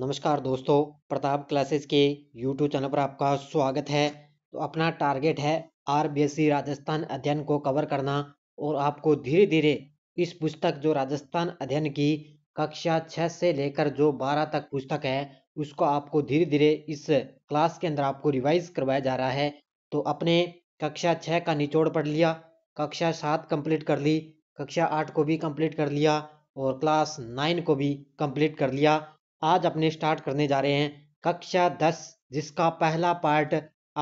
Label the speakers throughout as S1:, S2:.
S1: नमस्कार दोस्तों प्रताप क्लासेस के यूट्यूब चैनल पर आपका स्वागत है तो अपना टारगेट है आर राजस्थान अध्ययन को कवर करना और आपको धीरे धीरे इस पुस्तक जो राजस्थान अध्ययन की कक्षा छः से लेकर जो बारह तक पुस्तक है उसको आपको धीरे धीरे इस क्लास के अंदर आपको रिवाइज करवाया जा रहा है तो अपने कक्षा छः का निचोड़ पढ़ लिया कक्षा सात कंप्लीट कर ली कक्षा आठ को भी कंप्लीट कर लिया और क्लास नाइन को भी कंप्लीट कर लिया आज अपने स्टार्ट करने जा रहे हैं कक्षा दस जिसका पहला पार्ट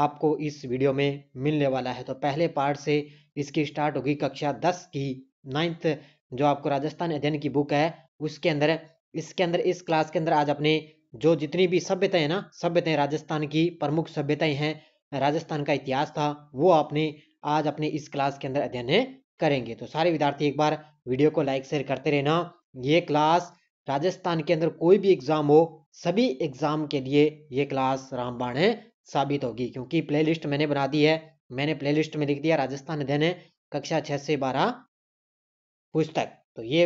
S1: आपको इस वीडियो में मिलने वाला है तो पहले पार्ट से इसकी स्टार्ट होगी कक्षा दस की नाइन्थ जो आपको राजस्थान अध्ययन की बुक है उसके अंदर इसके अंदर इस क्लास के अंदर आज अपने जो जितनी भी सभ्यताएं ना सभ्यताएं राजस्थान की प्रमुख सभ्यताएं हैं राजस्थान का इतिहास था वो आपने आज अपने इस क्लास के अंदर अध्ययन करेंगे तो सारे विद्यार्थी एक बार वीडियो को लाइक शेयर करते रहना ये क्लास राजस्थान के अंदर कोई भी एग्जाम हो सभी एग्जाम के लिए ये क्लास रामबाण है साबित होगी क्योंकि प्लेलिस्ट मैंने बना दी है मैंने प्लेलिस्ट में लिख दिया राजस्थान अध्ययन है कक्षा छह से बारह पुस्तक तो ये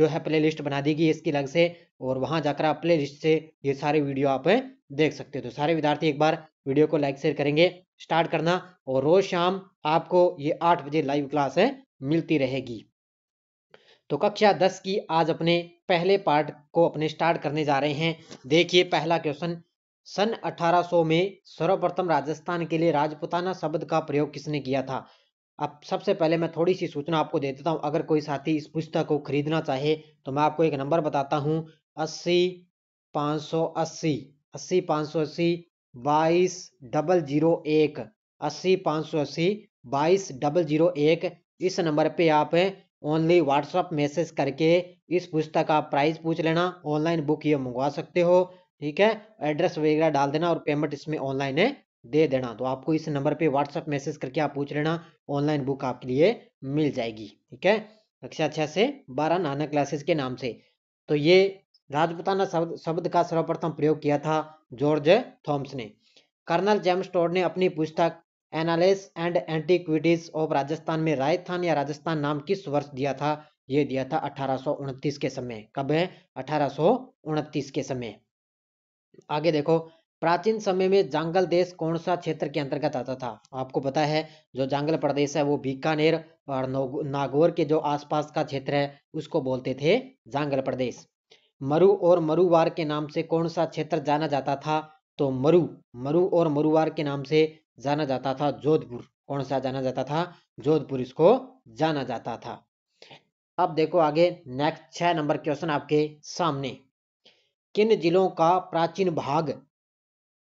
S1: जो है प्लेलिस्ट बना दी गई इसकी अलग से और वहां जाकर आप प्ले से ये सारे वीडियो आप देख सकते हो तो सारे विद्यार्थी एक बार वीडियो को लाइक शेयर करेंगे स्टार्ट करना और रोज शाम आपको ये आठ बजे लाइव क्लास है मिलती रहेगी तो कक्षा दस की आज अपने पहले पार्ट को अपने स्टार्ट करने जा रहे हैं देखिए पहला क्वेश्चन सन 1800 में सर्वप्रथम राजस्थान के लिए राजपुताना शब्द का प्रयोग किसने किया था अब सबसे पहले मैं थोड़ी सी सूचना आपको दे देता हूँ अगर कोई साथी इस पुस्तक को खरीदना चाहे तो मैं आपको एक नंबर बताता हूँ अस्सी पाँच सौ अस्सी अस्सी पाँच सौ अस्सी बाईस डबल जीरो एक अस्सी पाँच सौ अस्सी बाईस डबल जीरो एक इस नंबर पे आप ओनली व्हाट्सअप मैसेज करके इस पुस्तक का प्राइस पूछ लेना ऑनलाइन बुक ये मंगवा सकते हो ठीक है एड्रेस वगैरह डाल देना और पेमेंट इसमें ऑनलाइन है दे देना तो आपको इस नंबर पे व्हाट्सअप मैसेज करके आप पूछ लेना ऑनलाइन बुक आपके लिए मिल जाएगी ठीक है कक्षा छः से बारह नाना क्लासेस के नाम से तो ये राजपुताना शब्द शब्द का सर्वप्रथम प्रयोग किया था जॉर्ज थॉम्स ने कर्नल जेम्स टोड ने अपनी पुस्तक annals and antiquities of Rajasthan में राजस्थान या राजस्थान नाम किस वर्ष दिया था ये दिया था अठारह के समय कब है अठारह के समय आगे देखो प्राचीन समय में जांगल देश कौन सा क्षेत्र के अंतर्गत आता था आपको पता है जो जांगल प्रदेश है वो बीकानेर और नागौर के जो आसपास का क्षेत्र है उसको बोलते थे जांगल प्रदेश मरु और मरुवार के नाम से कौन सा क्षेत्र जाना जाता था तो मरु मरु और मरुवार के नाम से जाना जाता था जोधपुर कौन सा जाना जाता था जोधपुर इसको जाना जाता था अब देखो आगे नेक्स्ट छह नंबर क्वेश्चन आपके सामने किन जिलों का प्राचीन भाग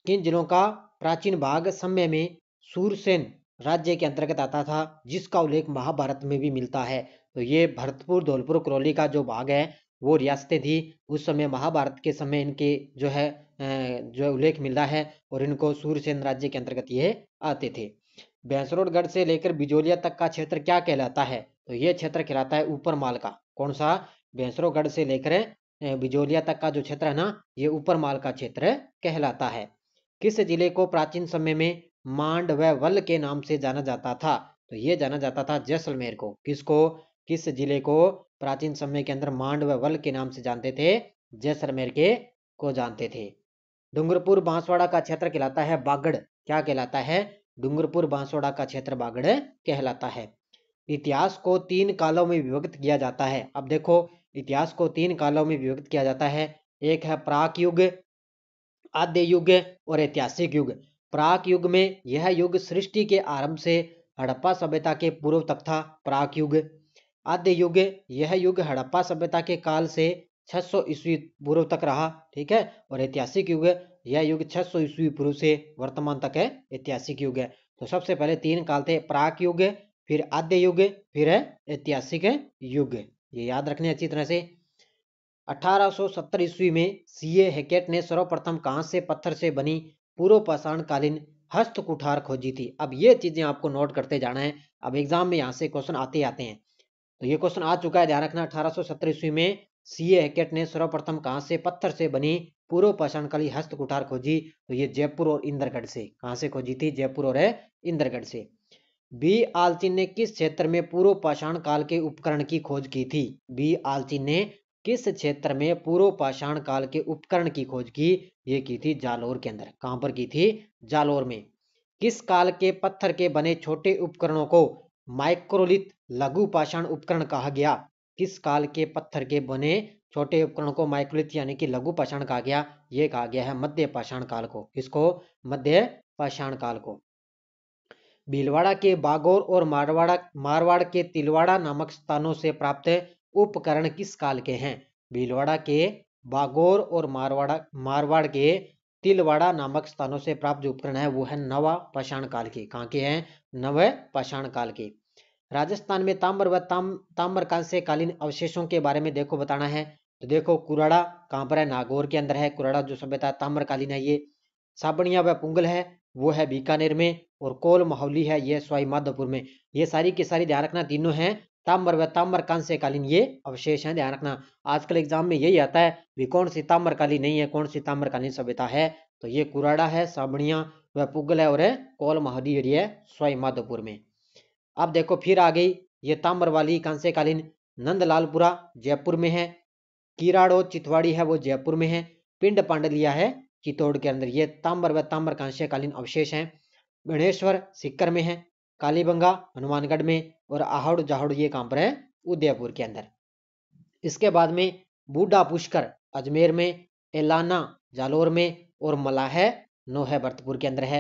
S1: किन जिलों का प्राचीन भाग समय में सूरसेन राज्य के अंतर्गत आता था जिसका उल्लेख महाभारत में भी मिलता है तो ये भरतपुर धौलपुर करौली का जो भाग है वो रियासतें थी उस समय महाभारत के समय इनके जो है जो उल्लेख मिलता है और इनको सूर्यसेन राज्य के अंतर्गत ये आते थे भैंसरोडगढ़ से लेकर बिजोलिया तक का क्षेत्र क्या कहलाता है तो ये क्षेत्र कहलाता है ऊपर माल का कौन सा भैंसरोगढ़ से लेकर बिजोलिया तक का जो क्षेत्र है ना ये ऊपर माल का क्षेत्र कहलाता है किस जिले को प्राचीन समय में मांड व वल के नाम से जाना जाता था तो ये जाना जाता था जैसलमेर को किसको किस जिले को प्राचीन समय के अंदर मांडव वल के नाम से जानते थे जैसलमेर के को जानते थे डूंगरपुर बांसवाड़ा का क्षेत्र कहलाता है बागड़ क्या कहलाता है डूंगरपुर बांसवाड़ा का क्षेत्र बागड़ कहलाता है इतिहास को तीन कालों में विभक्त किया जाता है अब देखो इतिहास को तीन कालों में विभक्त किया जाता है एक है प्राक युग आद्य युग और ऐतिहासिक युग प्राक युग में यह युग सृष्टि के आरंभ से हड़प्पा सभ्यता के पूर्व तक था प्राक युग आद्य युग यह युग हड़प्पा सभ्यता के काल से 600 ईस्वी पूर्व तक रहा ठीक है और ऐतिहासिक युग यह युग 600 ईस्वी पूर्व से वर्तमान तक है ऐतिहासिक युग है तो सबसे पहले तीन काल थे प्राक युग फिर आद्य युग फिर है ऐतिहासिक युग ये याद रखने अच्छी तरह से 1870 ईस्वी में सीए हेकेट ने सर्वप्रथम कांस से पत्थर से बनी पूर्व पाषाणकालीन हस्त कुठार खोजी थी अब ये चीजें आपको नोट करते जाना है अब एग्जाम में यहाँ से क्वेश्चन आते आते हैं तो ये क्वेश्चन आ चुका है ध्यान रखना अठारह सौ ईस्वी में सी ए हैकेट ने सर्वप्रथम कहाँ से पत्थर से बनी पूर्व पाषाणकाली हस्त कुठार खोजी तो ये जयपुर और इंद्रगढ़ से कहाँ से खोजी थी जयपुर और इंद्रगढ़ से बी आलचिन ने किस क्षेत्र में पूर्व पाषाण काल के उपकरण की खोज की थी बी आलचिन ने किस क्षेत्र में पूर्व पाषाण काल के उपकरण की खोज की ये की थी जालोर के अंदर कहां पर की थी जालोर में किस काल के पत्थर के बने छोटे उपकरणों को माइक्रोलित लघु पाषाण उपकरण कहा गया किस काल के पत्थर के बने छोटे उपकरण को माइक्रोलित यानी कि लघु पाषाण कहा गया ये कहा गया है मध्य पाषाण काल को किसको मध्य पाषाण काल को भीलवाड़ा के बागोर और मारवाड़ा मारवाड़ के तिलवाड़ा नामक स्थानों से प्राप्त उपकरण किस काल के हैं भीलवाड़ा के बागोर और मारवाड़ा मारवाड़ के तिलवाड़ा नामक स्थानों से प्राप्त जो उपकरण है वो है नवा पाषाण काल के कहाँ के हैं नव पाषाण काल के राजस्थान में ताम्र व ताम काल से कालीन अवशेषों के बारे में देखो बताना है तो देखो कुराड़ा कहाँ पर है नागौर के अंदर है कुराड़ा जो सभ्यता ताम्रकालीन है ये साबणिया व पुंगल है वो है बीकानेर में और कोल माहौली है ये स्वाई माधोपुर में ये सारी की सारी ध्यान रखना तीनों है ताम्र व ताम्र कांस्य कालीन ये अवशेष हैं ध्यान रखना आजकल एग्जाम में यही आता है भी कौन सी ताम्रकालीन नहीं है कौन सी ताम्रकालीन सभ्यता है तो ये कुराड़ा है साबणिया व पुगल है और है कौल महादेरी है स्वाई माधोपुर में अब देखो फिर आ गई ये ताम्र वाली कांस्य कालीन नंदलालपुरा जयपुर में है किराड़ो चितवाड़ी है वो जयपुर में है पिंड पांडलिया है चित्तौड़ के अंदर ये ताम्र व ताम्र कांस्य कालीन अवशेष हैं गणेश्वर सिक्कर में है कालीबंगा हनुमानगढ़ में और आहड़ जाहड़ ये काम पर है उदयपुर के अंदर इसके बाद में बूढ़ा पुष्कर अजमेर में एलाना जालोर में और मलाह नोह भरतपुर के अंदर है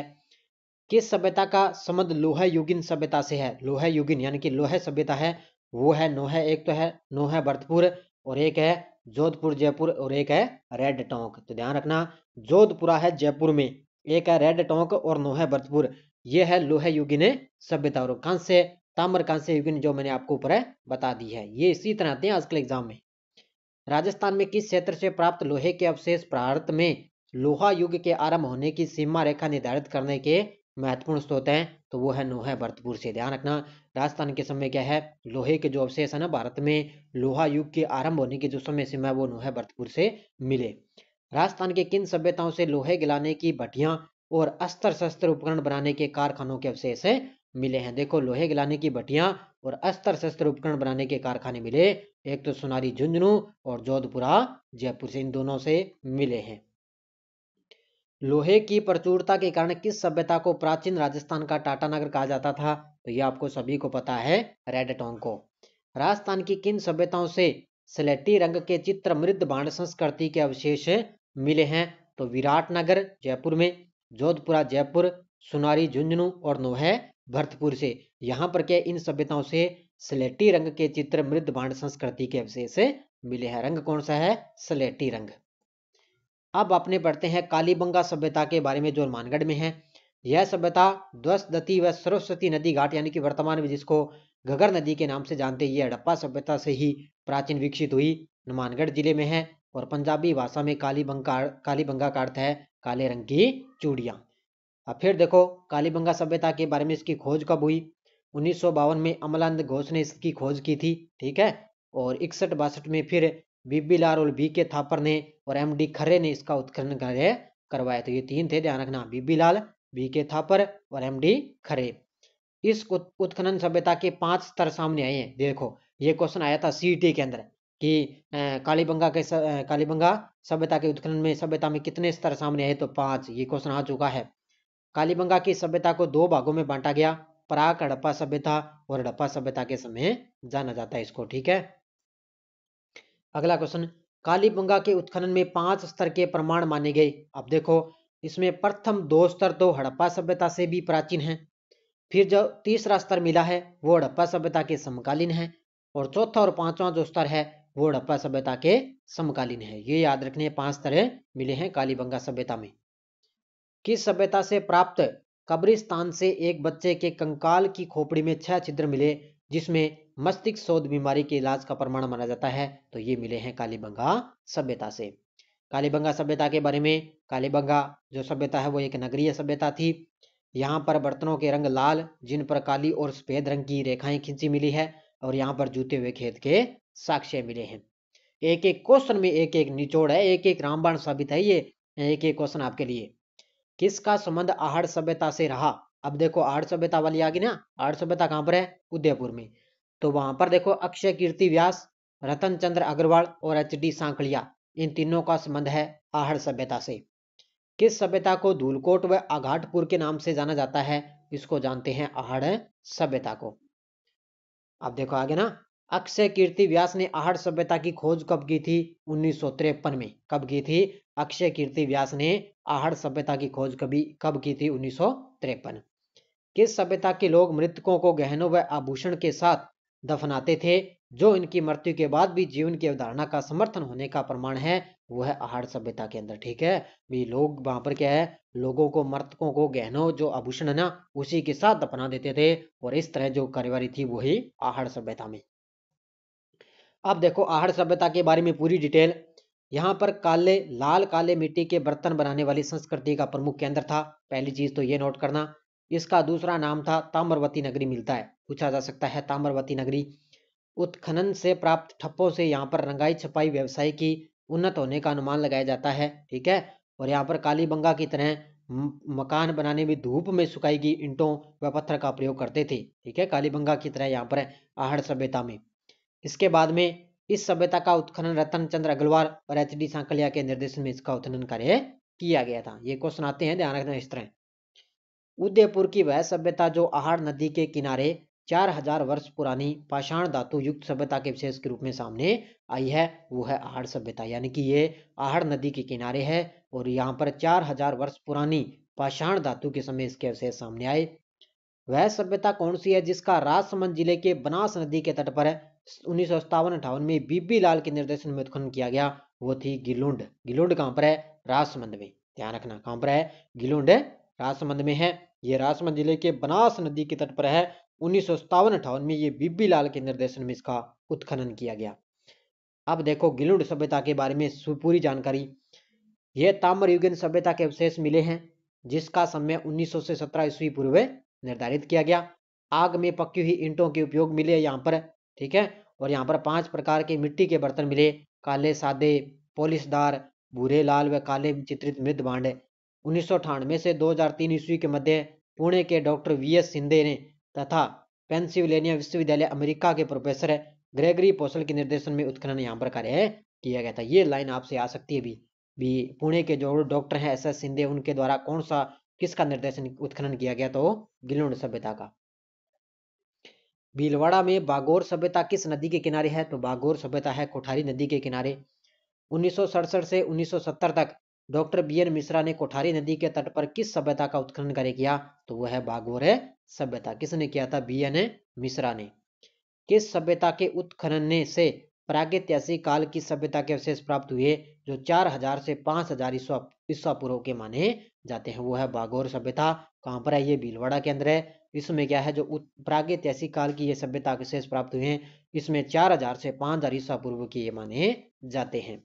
S1: किस सभ्यता का संबंध लोह युगिन सभ्यता से है लोह युगिन यानी कि लोह सभ्यता है वो है नोह एक तो है नोह भरतपुर और एक है जोधपुर जयपुर और एक है रेड टोंक तो ध्यान रखना जोधपुरा है जयपुर में एक है रेड टोंक और नोह भरतपुर ये है लोहे युगिन सभ्यता और कांस्य ताम्र कांस्य युगिन जो मैंने आपको ऊपर बता दी है ये इसी तरह आते हैं आजकल एग्जाम में राजस्थान में किस क्षेत्र से प्राप्त लोहे के अवशेष प्रार्थ में लोहा युग के आरंभ होने की सीमा रेखा निर्धारित करने के महत्वपूर्ण स्रोत हैं तो वो है नोह भरतपुर से ध्यान रखना राजस्थान के समय क्या है लोहे के जो अवशेष है ना भारत में लोहा युग के आरंभ होने की जो समय सीमा है वो नोह भरतपुर से मिले राजस्थान के किन सभ्यताओं से लोहे गिलाने की भट्टियां और अस्त्र शस्त्र उपकरण बनाने के कारखानों के अवशेष मिले हैं देखो लोहे गलाने की भट्टियां और अस्त्र शस्त्र उपकरण बनाने के कारखाने मिले एक तो सोनारी झुंझुनू और जोधपुरा जयपुर से इन दोनों से मिले हैं लोहे की प्रचुरता के कारण किस सभ्यता को प्राचीन राजस्थान का टाटा नगर कहा जाता था तो यह आपको सभी को पता है रेड टोंग को राजस्थान की किन सभ्यताओं से स्लेटी रंग के चित्र मृद बाण संस्कृति के अवशेष मिले हैं तो विराटनगर जयपुर में जोधपुरा जयपुर सुनारी झुंझुनू और नोहे भरतपुर से यहाँ पर क्या इन सभ्यताओं से स्लेटी रंग के चित्र मृद भांड संस्कृति के अवशेष मिले हैं रंग कौन सा है स्लेटी रंग अब अपने पढ़ते हैं कालीबंगा सभ्यता के बारे में जो हनुमानगढ़ में है यह सभ्यता द्वसदती व सरस्वती नदी घाट यानी कि वर्तमान में जिसको घगर नदी के नाम से जानते हैं यह हड़प्पा सभ्यता से ही प्राचीन विकसित हुई हनुमानगढ़ जिले में है और पंजाबी भाषा में कालीबंगा कालीबंगा का अर्थ है काले रंग की चूड़ियाँ अब फिर देखो कालीबंगा सभ्यता के बारे में इसकी खोज कब हुई उन्नीस में अमलानंद घोष ने इसकी खोज की थी ठीक है और इकसठ बासठ में फिर बीबी लाल और बी के थापर ने और एम डी खरे ने इसका उत्खनन कार्य करवाया तो ये तीन थे ध्यान रखना बीबी लाल बी के थापर और एम डी खरे इस उत्खनन सभ्यता के पांच स्तर सामने आए हैं देखो ये क्वेश्चन आया था सीटी के अंदर कि कालीबंगा के कालीबंगा सभ्यता के उत्खनन में सभ्यता में कितने स्तर सामने आए तो पांच ये क्वेश्चन आ चुका है कालीबंगा की सभ्यता को दो भागों में बांटा गया प्राक हड़प्पा सभ्यता और हड़प्पा सभ्यता के समय जाना जाता है इसको ठीक है अगला क्वेश्चन कालीबंगा के उत्खनन में पांच स्तर के प्रमाण माने गए अब देखो इसमें प्रथम दो स्तर तो हड़प्पा सभ्यता से भी प्राचीन है फिर जो तीसरा स्तर मिला है वो हड़प्पा सभ्यता के समकालीन है और चौथा और पांचवा जो स्तर है वो हड़प्पा सभ्यता के समकालीन है ये याद रखने पांच तरह मिले हैं कालीबंगा सभ्यता में किस सभ्यता से प्राप्त कब्रिस्तान से एक बच्चे के कंकाल की खोपड़ी में छह छिद्र मिले जिसमें मस्तिष्क शोध बीमारी के इलाज का प्रमाण माना जाता है तो ये मिले हैं कालीबंगा सभ्यता से कालीबंगा सभ्यता के बारे में कालीबंगा जो सभ्यता है वो एक नगरीय सभ्यता थी यहाँ पर बर्तनों के रंग लाल जिन पर काली और सफेद रंग की रेखाएं खींची मिली है और यहाँ पर जूते हुए खेत के साक्ष्य मिले हैं एक एक क्वेश्चन में एक एक निचोड़ है एक एक रामबाण साबित है ये एक एक क्वेश्चन आपके लिए किसका संबंध आहड़ सभ्यता से रहा अब देखो आहड़ सभ्यता वाली आगे ना आहड़ सभ्यता कहां पर है उदयपुर में तो वहां पर देखो अक्षय कीर्ति व्यास रतन चंद्र अग्रवाल और एच डी सांकड़िया इन तीनों का संबंध है आहड़ सभ्यता से किस सभ्यता को धूलकोट व आघाटपुर के नाम से जाना जाता है इसको जानते हैं आहड़ सभ्यता को अब देखो आगे ना अक्षय कीर्ति व्यास ने आहड़ सभ्यता की खोज कब की थी उन्नीस में कब की थी अक्षय कीर्ति व्यास ने आहड़ सभ्यता की खोज कभी कब की थी उन्नीस किस सभ्यता के लोग मृतकों को गहनों व आभूषण के साथ दफनाते थे जो इनकी मृत्यु के बाद भी जीवन की अवधारणा का समर्थन होने का प्रमाण है वह आहार सभ्यता के अंदर ठीक है भी लोग वहां पर क्या है लोगों को मृतकों को गहनों जो आभूषण है ना उसी के साथ दफना देते थे और इस तरह जो कार्यवाही थी वही आहार सभ्यता में अब देखो आहड़ सभ्यता के बारे में पूरी डिटेल यहाँ पर काले लाल काले मिट्टी के बर्तन बनाने वाली संस्कृति का प्रमुख केंद्र था पहली चीज तो ये नोट करना इसका दूसरा नाम था ताम्रवती नगरी मिलता है पूछा जा सकता है ताम्रवती नगरी उत्खनन से प्राप्त ठप्पों से यहाँ पर रंगाई छपाई व्यवसाय की उन्नत होने का अनुमान लगाया जाता है ठीक है और यहाँ पर कालीबंगा की तरह मकान बनाने में धूप में सुखाई गई ईंटों व पत्थर का प्रयोग करते थे ठीक है कालीबंगा की तरह यहाँ पर आहड़ सभ्यता में इसके बाद में इस सभ्यता का उत्खनन रतन चंद्र अग्रवाल और एच डी सांकलिया के निर्देशन में इसका उत्खनन कार्य किया गया था ये क्वेश्चन आते हैं ध्यान रखना इस तरह उदयपुर की वह सभ्यता जो आहार नदी के किनारे चार हजार वर्ष पुरानी पाषाण धातु युक्त सभ्यता के विशेष के रूप में सामने आई है वो है आहड़ सभ्यता यानी कि ये आहड़ नदी के किनारे है और यहाँ पर चार हजार वर्ष पुरानी पाषाण धातु के समय इसके अवशेष सामने आए वह सभ्यता कौन सी है जिसका राजसमंद जिले के बनास नदी के तट पर उन्नीस सौ सत्तावन अठावन में बीबी लाल के निर्देशन में उत्खनन किया गया वो थी गिलुंड गिलुंड कहाँ पर है राजसमंद में ध्यान रखना कहाँ पर है गिलुंड राजसमंद में है ये राजसमंद जिले के बनास नदी के तट पर है उन्नीस सौ सत्तावन अठावन में ये बीबी लाल के निर्देशन में इसका उत्खनन किया गया अब देखो गिलुंड सभ्यता के बारे में पूरी जानकारी ये ताम्र युगन सभ्यता के अवशेष मिले हैं जिसका समय 1900 से 17 ईस्वी पूर्व निर्धारित किया गया आग में पक्की हुई ईंटों के उपयोग मिले यहाँ पर ठीक है और यहाँ पर पांच प्रकार के मिट्टी के बर्तन मिले काले सादे पॉलिशदार भूरे लाल व काले चित्रित मृद भांडे उन्नीस से 2003 ईस्वी के मध्य पुणे के डॉक्टर वी एस सिंधे ने तथा पेंसिल्वेनिया विश्वविद्यालय अमेरिका के प्रोफेसर ग्रेगरी पोसल के निर्देशन में उत्खनन यहाँ पर कार्य किया गया था ये लाइन आपसे आ सकती है भी भी पुणे के जो डॉक्टर हैं एस एस सिंधे उनके द्वारा कौन सा किसका निर्देशन उत्खनन किया गया तो गिलोड सभ्यता का भीलवाड़ा में बागोर सभ्यता किस नदी के किनारे है तो बागोर सभ्यता है कोठारी नदी के किनारे उन्नीस से 1970 तक डॉक्टर बी एन मिश्रा ने कोठारी नदी के तट पर किस सभ्यता का उत्खनन कार्य किया तो वह है बागोर है सभ्यता किसने किया था बी एन मिश्रा ने किस सभ्यता के उत्खनन से प्रागैतिहासिक काल की सभ्यता के अवशेष प्राप्त हुए जो 4000 से 5000 हजार ईस्वा पूर्व के माने जाते हैं वो है बागोर सभ्यता कहाँ पर है ये भीलवाड़ा के अंदर है विश्व में क्या है जो प्रागैतिहासिक काल की ये सभ्यता के शेष प्राप्त हुए हैं इसमें चार हजार से पांच हजार ईसा पूर्व के ये माने जाते हैं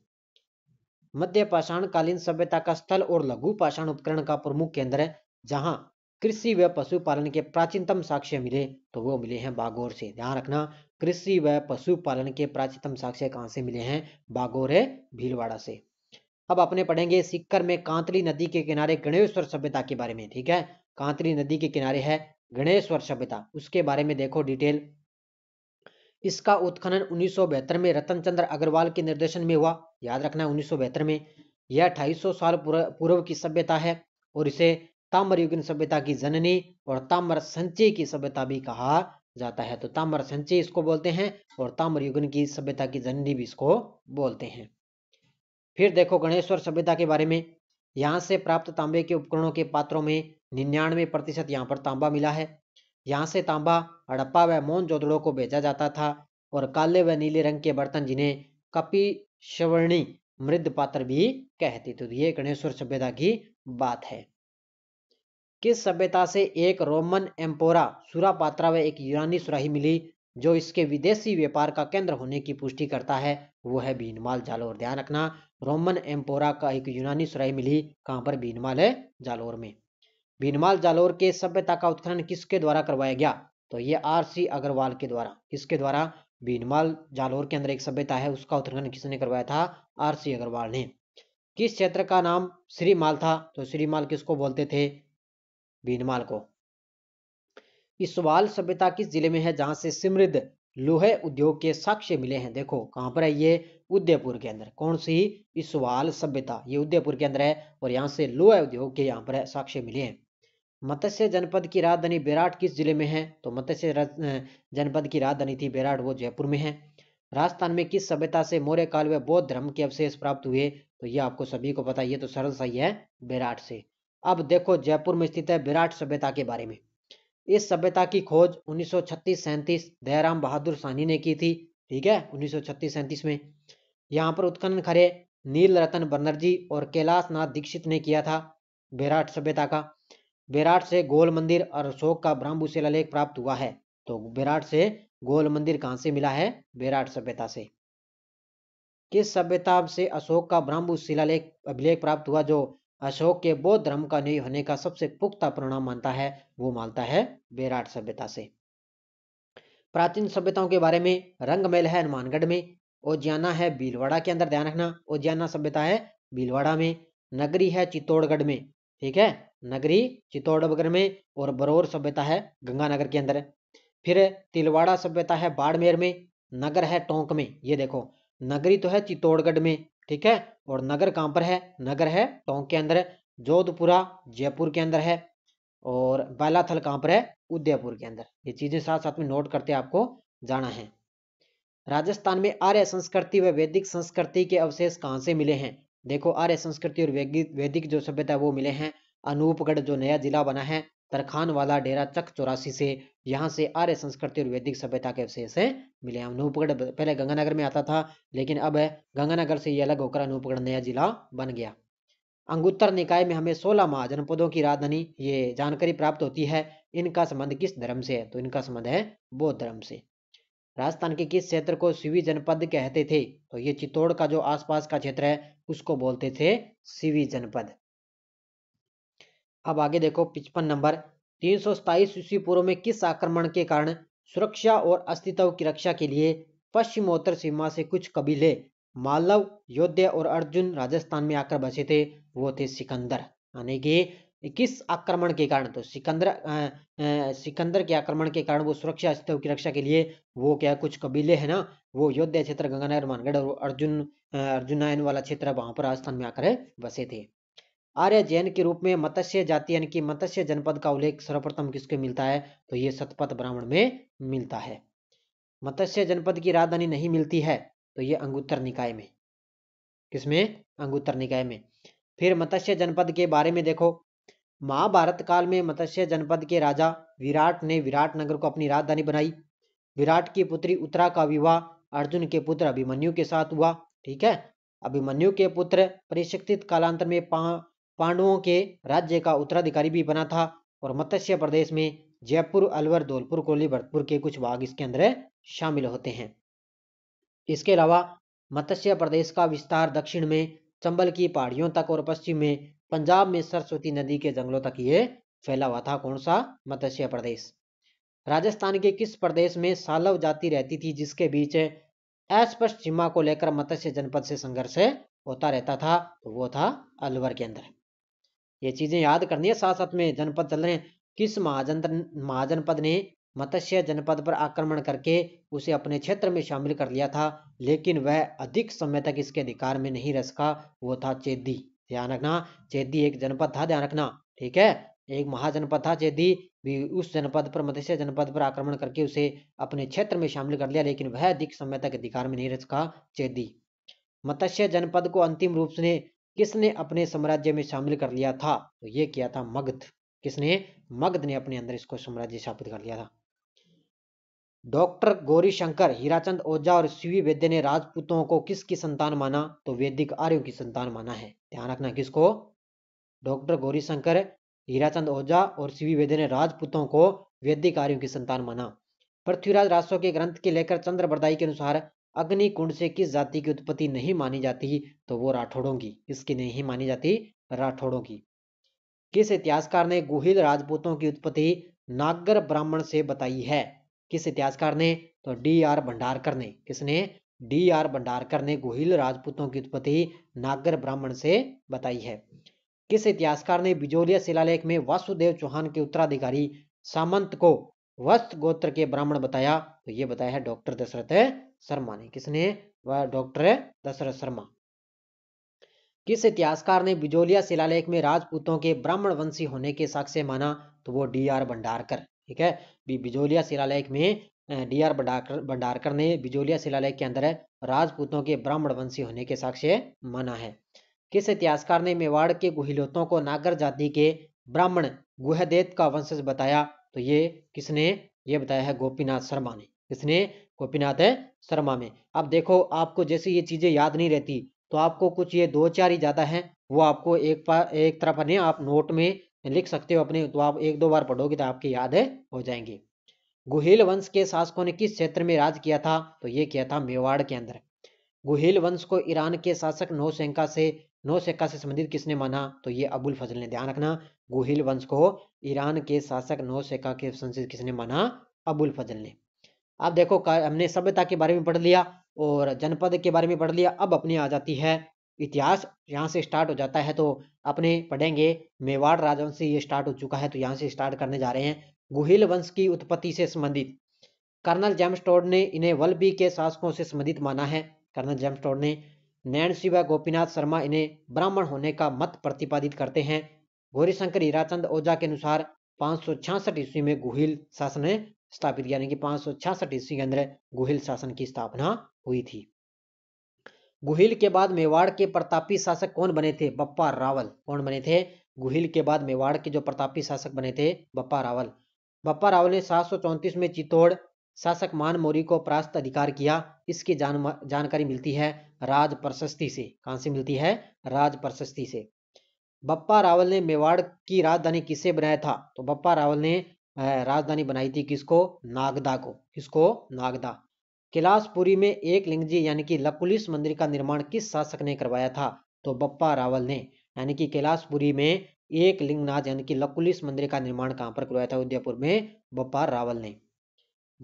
S1: मध्य पाषाण कालीन सभ्यता का स्थल और लघु पाषाण उपकरण का प्रमुख केंद्र है जहां कृषि व पशुपालन के प्राचीनतम साक्ष्य मिले तो वो मिले हैं बागोर से ध्यान रखना कृषि व पशुपालन के प्राचीनतम साक्ष्य कहाँ से मिले हैं बागोर है भीलवाड़ा से अब अपने पढ़ेंगे सिक्कर में कांतली नदी के किनारे गणेश्वर सभ्यता के बारे में ठीक है कांतली नदी के किनारे है गणेश्वर सभ्यता उसके बारे में देखो डिटेल इसका उत्खनन उन्नीस में रतन चंद्र अग्रवाल के निर्देशन में हुआ याद रखना उन्नीस में यह अठाई साल पूर्व की सभ्यता है और इसे ताम्रयुगीन सभ्यता की जननी और ताम्र संचय की सभ्यता भी कहा जाता है तो ताम्र संचय इसको बोलते हैं और ताम्रयुगन की सभ्यता की जननी भी इसको बोलते हैं फिर देखो गणेश्वर सभ्यता के बारे में यहाँ से प्राप्त तांबे के उपकरणों के पात्रों में निन्यानवे प्रतिशत यहाँ पर तांबा मिला है यहाँ से तांबा हड़प्पा व मोन जोदड़ों को भेजा जाता था और काले व नीले रंग के बर्तन जिन्हें कपि शवर्णी मृद पात्र भी कहती तो ये गणेश्वर सभ्यता की बात है किस सभ्यता से एक रोमन एम्पोरा सुरा पात्रा व एक यूनानी सुराही मिली जो इसके विदेशी व्यापार का केंद्र होने की पुष्टि करता है वो है भीनमाल जालोर ध्यान रखना रोमन एम्पोरा का एक यूनानी सुराही मिली कहां पर भीनमाल है जालोर में भीनमाल जालोर के सभ्यता का उत्खनन किसके द्वारा करवाया गया तो ये आर सी अग्रवाल के द्वारा किसके द्वारा भीनमाल जालोर के अंदर एक सभ्यता है उसका उत्खनन किसने करवाया था आर सी अग्रवाल ने किस क्षेत्र का नाम श्रीमाल था तो श्रीमाल किसको बोलते थे भीनमाल को इसवाल सभ्यता किस जिले में है जहां से समृद्ध लोहे उद्योग के साक्ष्य मिले हैं देखो कहां पर है ये उदयपुर के अंदर कौन सी इसवाल सभ्यता ये उदयपुर के अंदर है और यहाँ से लोहे उद्योग के यहाँ पर साक्ष्य मिले हैं मत्स्य जनपद की राजधानी बेराट किस जिले में है तो मत्स्य जनपद की राजधानी थी बेराट वो जयपुर में है राजस्थान में किस सभ्यता से मौर्य काल में बौद्ध धर्म के अवशेष प्राप्त हुए तो ये आपको सभी को पता ये तो सरल सही है बेराट से अब देखो जयपुर में स्थित है बेराट सभ्यता के बारे में इस सभ्यता की खोज उन्नीस सौ दयाराम बहादुर सानी ने की थी ठीक है उन्नीस सौ में यहाँ पर उत्खनन खरे नील रतन बनर्जी और कैलाश नाथ दीक्षित ने किया था बेराट सभ्यता का विराट से गोल मंदिर और अशोक का ब्रह्मभू शिलालेख प्राप्त हुआ है तो विराट से गोल मंदिर कहां से मिला है विराट सभ्यता से किस सभ्यता से अशोक का ब्रह्मभू शिलालेख अभिलेख प्राप्त हुआ जो अशोक के बौद्ध धर्म का नहीं होने का सबसे पुख्ता परिणाम मानता है वो मानता है विराट सभ्यता से प्राचीन सभ्यताओं के बारे में मेल है हनुमानगढ़ में ओजियाना है भीलवाड़ा के अंदर ध्यान रखना ओजियाना सभ्यता है भीलवाड़ा में नगरी है चित्तौड़गढ़ में ठीक है नगरी चित्तौड़गढ़ में और बरौर सभ्यता है गंगानगर के अंदर फिर तिलवाड़ा सभ्यता है बाड़मेर में नगर है टोंक में ये देखो नगरी तो है चित्तौड़गढ़ में ठीक है और नगर कहाँ पर है नगर है टोंक के अंदर जोधपुरा जयपुर के अंदर है और बैलाथल कहाँ पर है उदयपुर के अंदर ये चीजें साथ साथ में नोट करते आपको जाना है राजस्थान में आर्य संस्कृति व वैदिक संस्कृति के अवशेष कहाँ से मिले हैं देखो आर्य संस्कृति और वैदिक जो सभ्यता वो मिले हैं अनूपगढ़ जो नया जिला बना है तरखान वाला डेरा चक चौरासी से यहाँ से आर्य संस्कृति और वैदिक सभ्यता के अवशेष मिले हैं अनूपगढ़ पहले गंगानगर में आता था लेकिन अब गंगानगर से ये अलग होकर अनूपगढ़ नया जिला बन गया अंगुत्तर निकाय में हमें सोलह माह जनपदों की राजधानी ये जानकारी प्राप्त होती है इनका संबंध किस धर्म से है तो इनका संबंध है बौद्ध धर्म से राजस्थान के किस क्षेत्र को शिवी जनपद कहते थे तो ये चित्तौड़ का जो आसपास का क्षेत्र है उसको बोलते थे सिवी जनपद अब आगे देखो पिचपन नंबर तीन सौ सताईस ईस्वी पूर्व में किस आक्रमण के कारण सुरक्षा और अस्तित्व की रक्षा के लिए पश्चिमोत्तर सीमा से कुछ कबीले मालव योद्धा और अर्जुन राजस्थान में आकर बसे थे वो थे सिकंदर यानी कि किस आक्रमण के कारण तो सिकंदर सिकंदर के आक्रमण के कारण वो सुरक्षा स्थिति की रक्षा के लिए वो क्या कुछ कबीले हैं ना वो योद्धा क्षेत्र गंगानगर मानगढ़ और अर्जुन अर्जुनायन वाला क्षेत्र वहां पर राजस्थान में आकर बसे थे आर्य जैन के रूप में मत्स्य जाति यानी कि मत्स्य जनपद का उल्लेख सर्वप्रथम किसके मिलता है तो ये सतपथ ब्राह्मण में मिलता है मत्स्य जनपद की राजधानी नहीं मिलती है तो ये अंगुत्तर निकाय में किसमें अंगुत्तर निकाय में फिर मत्स्य जनपद के बारे में देखो महाभारत काल में मत्स्य जनपद के राजा विराट ने विराट नगर को अपनी राजधानी बनाई विराट की पुत्री उत्तरा का विवाह अर्जुन के पुत्र अभिमन्यु के साथ हुआ ठीक है अभिमन्यु के पुत्र परिशिक्षित कालांतर में पांडवों के राज्य का उत्तराधिकारी भी बना था और मत्स्य प्रदेश में जयपुर अलवर धौलपुर कोली भरतपुर के कुछ भाग इसके अंदर शामिल होते हैं इसके अलावा मत्स्य प्रदेश का विस्तार दक्षिण में चंबल की पहाड़ियों तक और पश्चिम में पंजाब में सरस्वती नदी के जंगलों तक ये फैला हुआ था कौन सा मत्स्य प्रदेश राजस्थान के किस प्रदेश में सालव जाति रहती थी जिसके बीच अस्पष्ट सीमा को लेकर मत्स्य जनपद से संघर्ष होता रहता था तो वो था अलवर के अंदर ये चीजें याद करनी है साथ साथ में जनपद चल रहे किस महाजन महाजनपद ने मत्स्य जनपद पर आक्रमण करके उसे अपने क्षेत्र में शामिल कर लिया था लेकिन वह अधिक समय तक इसके अधिकार में नहीं रह सका वो था चेदी ध्यान रखना चेदी एक जनपद था ध्यान रखना ठीक है एक महाजनपद था चेदी भी उस जनपद पर मध्य जनपद पर आक्रमण करके उसे अपने क्षेत्र में शामिल कर लिया लेकिन वह अधिक समय तक अधिकार में नहीं रह सका चेदी मत्स्य जनपद को अंतिम रूप से किसने अपने साम्राज्य में शामिल कर लिया था तो ये किया था मगध किसने मगध ने अपने अंदर इसको साम्राज्य स्थापित कर लिया था डॉक्टर गौरीशंकर हीराचंद ओझा और सीवी वैद्य ने राजपूतों को किसकी संतान माना तो वैदिक आर्य की संतान माना है ध्यान रखना किसको डॉक्टर गौरीशंकर हीराचंद ओझा और सीवी वेद्य ने राजपूतों को वैदिक आर्यों की संतान माना पृथ्वीराज राष्ट्रों के ग्रंथ के लेकर चंद्र बरदाई के अनुसार अग्नि कुंड से किस जाति की उत्पत्ति नहीं मानी जाती तो वो राठौड़ों की इसकी नहीं मानी जाती राठौड़ों की किस इतिहासकार ने गुहिल राजपूतों की उत्पत्ति नागर ब्राह्मण से बताई है किस इतिहासकार ने तो डी आर भंडारकर ने किसने डी आर भंडारकर ने गोहिल राजपूतों की उत्पत्ति नागर ब्राह्मण से बताई है किस इतिहासकार ने बिजोलिया शिलालेख में वासुदेव चौहान के उत्तराधिकारी सामंत को वस्त गोत्र के ब्राह्मण बताया तो ये बताया है डॉक्टर दशरथ शर्मा ने किसने वह डॉक्टर दशरथ शर्मा किस इतिहासकार ने बिजोलिया शिलालेख में राजपूतों के ब्राह्मण वंशी होने के साक्ष्य माना तो वो डी आर भंडारकर ठीक है भी बिजोलिया शिलालेख में डी आर भंडारकर भंडारकर ने बिजोलिया शिलालेख के अंदर राजपूतों के ब्राह्मण वंशी होने के साक्ष्य माना है किस इतिहासकार ने मेवाड़ के गुहिलोतों को नागर जाति के ब्राह्मण गुहदेत का वंशज बताया तो ये किसने ये बताया है गोपीनाथ शर्मा ने किसने गोपीनाथ शर्मा में अब देखो आपको जैसे ये चीजें याद नहीं रहती तो आपको कुछ ये दो चार ही ज्यादा है वो आपको एक एक तरफ नहीं आप नोट में लिख सकते हो अपने तो आप एक दो बार पढ़ोगे तो आपकी याद हो जाएंगी गुहिल वंश के शासकों ने किस क्षेत्र में राज किया था तो ये किया था मेवाड़ के अंदर गुहिल वंश को ईरान के शासक नौसेंका से नौसेका से संबंधित किसने माना तो ये अबुल फजल ने ध्यान रखना गुहिल वंश को ईरान के शासक नौसेका के संबंधित किसने माना अबुल फजल ने अब देखो हमने सभ्यता के बारे में पढ़ लिया और जनपद के बारे में पढ़ लिया अब अपनी आ जाती है इतिहास यहाँ से स्टार्ट हो जाता है तो अपने पढ़ेंगे मेवाड़ राजवंश से ये स्टार्ट हो चुका है तो यहाँ से स्टार्ट करने जा रहे हैं गुहिल वंश की उत्पत्ति से संबंधित कर्नल जेम्सटोड ने इन्हें वल्बी के शासकों से संबंधित माना है कर्नल जेम्सटोड ने नैन शिवा गोपीनाथ शर्मा इन्हें ब्राह्मण होने का मत प्रतिपादित करते हैं गौरीशंकर हीराचंद ओझा के अनुसार पाँच सौ छियासठ ईस्वी में गुहिल शासन स्थापित यानी कि पाँच सौ छियासठ ईस्वी के अंदर गुहिल शासन की स्थापना हुई थी गुहिल के बाद मेवाड़ के प्रतापी शासक कौन बने थे बप्पा रावल कौन बने थे गुहिल के बाद मेवाड़ के जो प्रतापी शासक बने थे बप्पा रावल बप्पा रावल ने सात में चित्तौड़ शासक मान मौरी को प्रास्त अधिकार किया इसकी जान, जानकारी मिलती है राज प्रशस्ति से कहां से मिलती है राज प्रशस्ति से बप्पा रावल ने मेवाड़ की राजधानी किसे बनाया था तो बप्पा रावल ने राजधानी बनाई थी किसको नागदा को किसको नागदा कैलाशपुरी में एक लिंगजी यानी कि लकुलिस मंदिर का निर्माण किस शासक ने करवाया था तो बप्पा रावल ने यानी कि कैलाशपुरी में एक लिंगनाथ यानी कि लकुलिस मंदिर का निर्माण कहां पर करवाया था उदयपुर में बप्पा रावल ने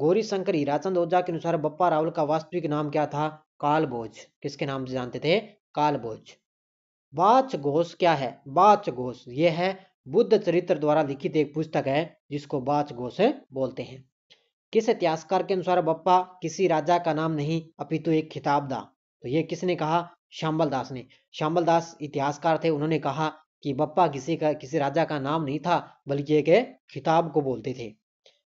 S1: गौरी शंकर हीराचंद ओझा के अनुसार बप्पा रावल का वास्तविक नाम क्या था कालबोज किसके नाम से जानते थे कालबोज बाच घोष क्या है बाच घोष यह है बुद्ध चरित्र द्वारा लिखित एक पुस्तक है जिसको बाच घोष बोलते हैं किस इतिहासकार के अनुसार बप्पा किसी राजा का नाम नहीं अपितु तो एक खिताब दा तो ये किसने कहा श्यामल दास ने श्यामल दास इतिहासकार थे उन्होंने कहा कि बप्पा किसी का किसी राजा का नाम नहीं था बल्कि एक खिताब को बोलते थे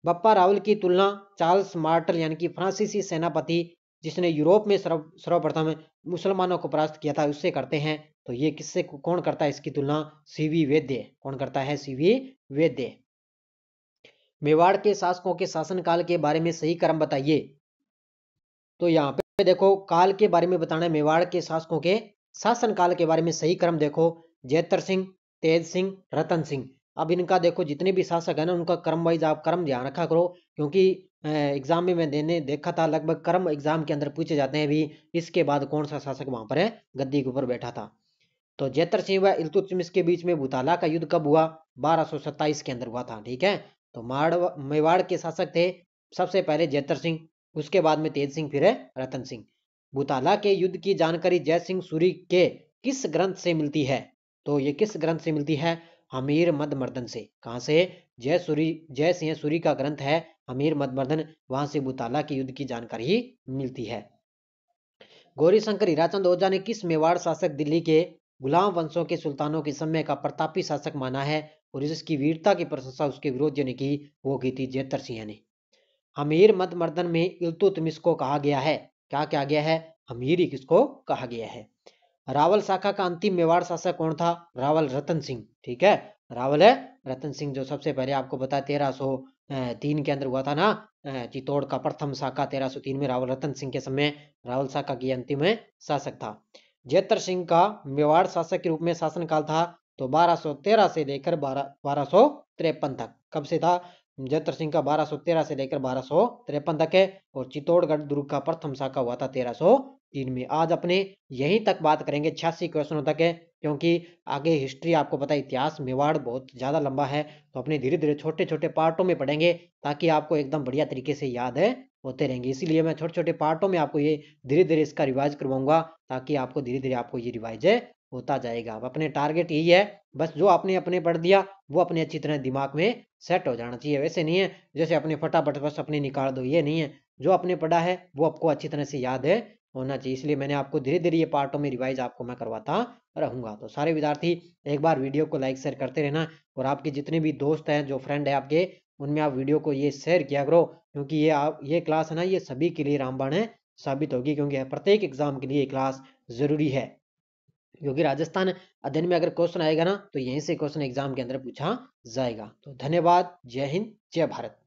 S1: बप्पा रावल की तुलना चार्ल्स मार्टल यानी कि फ्रांसीसी सेनापति जिसने यूरोप में सर्व सर्वप्रथम मुसलमानों को परास्त किया था उससे करते हैं तो ये किससे कौन करता है इसकी तुलना सीवी वेद्य कौन करता है सीवी वेद्य मेवाड़ के शासकों के शासनकाल के बारे में सही क्रम बताइए तो यहाँ पे देखो काल के बारे में बताना है मेवाड़ के शासकों के शासनकाल के बारे में सही क्रम देखो जयतर सिंह तेज सिंह रतन सिंह अब इनका देखो जितने भी शासक है ना उनका क्रम वाइज आप क्रम ध्यान रखा करो क्योंकि एग्जाम में मैं देने देखा था लगभग क्रम एग्जाम के अंदर पूछे जाते हैं भी इसके बाद कौन सा शासक वहां पर है गद्दी के ऊपर बैठा था तो जैतर सिंह व इल्तुतमिश के बीच में भूताला का युद्ध कब हुआ बारह के अंदर हुआ था ठीक है तो माड़वा मेवाड़ के शासक थे सबसे पहले जयतर सिंह उसके बाद में तेज सिंह फिर है रतन सिंह बुताला के युद्ध की जानकारी जय सिंह सूरी के किस ग्रंथ से मिलती है तो ये किस ग्रंथ से मिलती है हमीर मदमर्दन से कहाँ से जय सूरी जय सिंह सूरी का ग्रंथ है हमीर मदमर्दन वहां से बुताला के युद्ध की जानकारी मिलती है गौरी शंकर हीराचंद ओझा ने किस मेवाड़ शासक दिल्ली के गुलाम वंशों के सुल्तानों के समय का प्रतापी शासक माना है और इसकी वीरता की प्रशंसा उसके विरोध ने की वो की थी जयतर सिंह ने हमीर मत मर्दन में इलतुतमिस को कहा गया है क्या क्या गया है ही किसको कहा गया है रावल शाखा का अंतिम मेवाड़ शासक कौन था रावल रतन सिंह ठीक है रावल है रतन सिंह जो सबसे पहले आपको बताया तेरह सो तीन के अंदर हुआ था ना चित्तौड़ का प्रथम शाखा तेरह सो तीन में रावल रतन सिंह के समय रावल शाखा की अंतिम शासक था जैतर सिंह का मेवाड़ शासक के रूप में शासनकाल था तो 1213 से लेकर बारह बारह तक कब से था जत्र सिंह का 1213 से लेकर बारह तक है और चित्तौड़गढ़ दुर्ग का प्रथम शाखा हुआ था 1303 में आज अपने यहीं तक बात करेंगे छियासी क्वेश्चनों तक है क्योंकि आगे हिस्ट्री आपको पता है इतिहास मेवाड़ बहुत ज़्यादा लंबा है तो अपने धीरे धीरे छोटे छोटे पार्टों में पढ़ेंगे ताकि आपको एकदम बढ़िया तरीके से याद है होते रहेंगे इसीलिए मैं छोटे छोटे पार्टों में आपको ये धीरे धीरे इसका रिवाइज करवाऊंगा ताकि आपको धीरे धीरे आपको ये रिवाइज होता जाएगा अब अपने टारगेट यही है बस जो आपने अपने पढ़ दिया वो अपने अच्छी तरह दिमाग में सेट हो जाना चाहिए वैसे नहीं है जैसे अपने फटाफट बस अपने निकाल दो ये नहीं है जो आपने पढ़ा है वो आपको अच्छी तरह से याद है होना चाहिए इसलिए मैंने आपको धीरे धीरे ये पार्टों में रिवाइज आपको मैं करवाता रहूंगा तो सारे विद्यार्थी एक बार वीडियो को लाइक शेयर करते रहना और आपके जितने भी दोस्त हैं जो फ्रेंड है आपके उनमें आप वीडियो को ये शेयर किया करो क्योंकि ये आप ये क्लास है ना ये सभी के लिए रामबाण है साबित होगी क्योंकि प्रत्येक एग्जाम के लिए क्लास जरूरी है क्योंकि राजस्थान अध्ययन में अगर क्वेश्चन आएगा ना तो यहीं से क्वेश्चन एग्जाम के अंदर पूछा जाएगा तो धन्यवाद जय हिंद जय भारत